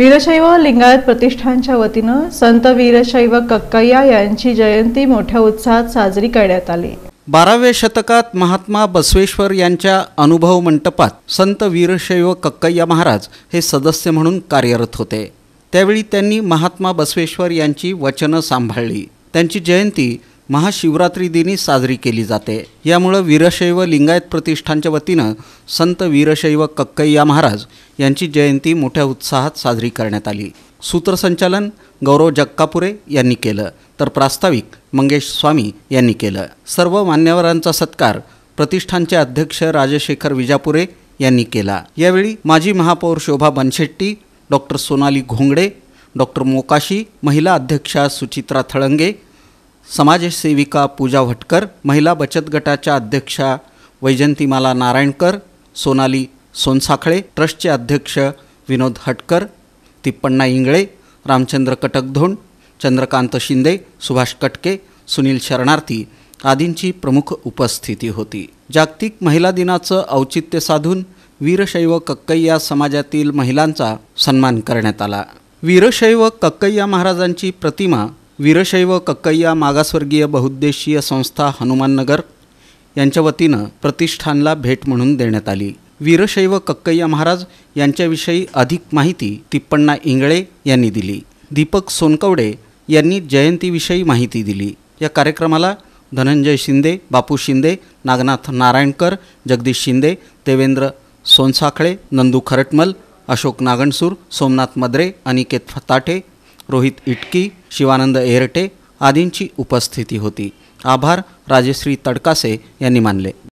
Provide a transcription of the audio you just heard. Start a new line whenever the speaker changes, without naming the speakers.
वीरशैव लिंगायत प्रतिष्ठानच्या वतीनं संत वीरशैव कक्कय्या यांची जयंती मोठ्या उत्साहात साजरी करण्यात आली
बाराव्या शतकात महात्मा बसवेश्वर यांच्या अनुभव मंडपात संत वीरशैव कक्कय्या महाराज हे सदस्य म्हणून कार्यरत होते त्यावेळी त्यांनी महात्मा बसवेश्वर यांची वचनं सांभाळली त्यांची जयंती महाशिवरात्री दिनी साजरी केली जाते यामुळं वीरशैव लिंगायत प्रतिष्ठानच्या वतीनं संत वीरशैव कक्कय्या महाराज यांची जयंती मोठ्या उत्साहात साजरी करण्यात आली सूत्रसंचालन गौरव जक्कापुरे यांनी केलं तर प्रास्ताविक मंगेश स्वामी यांनी केलं सर्व मान्यवरांचा सत्कार प्रतिष्ठानचे अध्यक्ष राजशेखर विजापुरे यांनी केला यावेळी माजी महापौर शोभा बनशेट्टी डॉक्टर सोनाली घोंगडे डॉक्टर मोकाशी महिला अध्यक्षा सुचित्रा थळंगे समाजसेविका पूजा भटकर महिला बचत गटाच्या अध्यक्षा वैजंतीमाला नारायणकर सोनाली सोनसाखळे ट्रस्टचे अध्यक्ष विनोद हटकर तिप्पण्णा इंगळे रामचंद्र कटकधोंड चंद्रकांत शिंदे सुभाष कटके सुनील शरणार्थी आदींची प्रमुख उपस्थिती होती जागतिक महिला दिनाचं औचित्य साधून वीरशैव कक्कय्या समाजातील महिलांचा सन्मान करण्यात आला वीरशैव कक्कय्या महाराजांची प्रतिमा वीरशैव कक्कय्या मागासवर्गीय बहुद्देशीय संस्था हनुमाननगर यांच्या वतीनं प्रतिष्ठानला भेट म्हणून देण्यात आली वीरशैव कक्कय्या महाराज यांच्याविषयी अधिक माहिती तिप्पण्णा इंगळे यांनी दिली दीपक सोनकवडे यांनी जयंतीविषयी माहिती दिली या कार्यक्रमाला धनंजय शिंदे बापू शिंदे नागनाथ नारायणकर जगदीश शिंदे देवेंद्र सोनसाखळे नंदू खरटमल अशोक नागणसूर सोमनाथ मद्रे अनिकेत फताटे रोहित इटकी शिवानंद एरटे आदींची उपस्थिती होती आभार राजश्री तडकासे यांनी मानले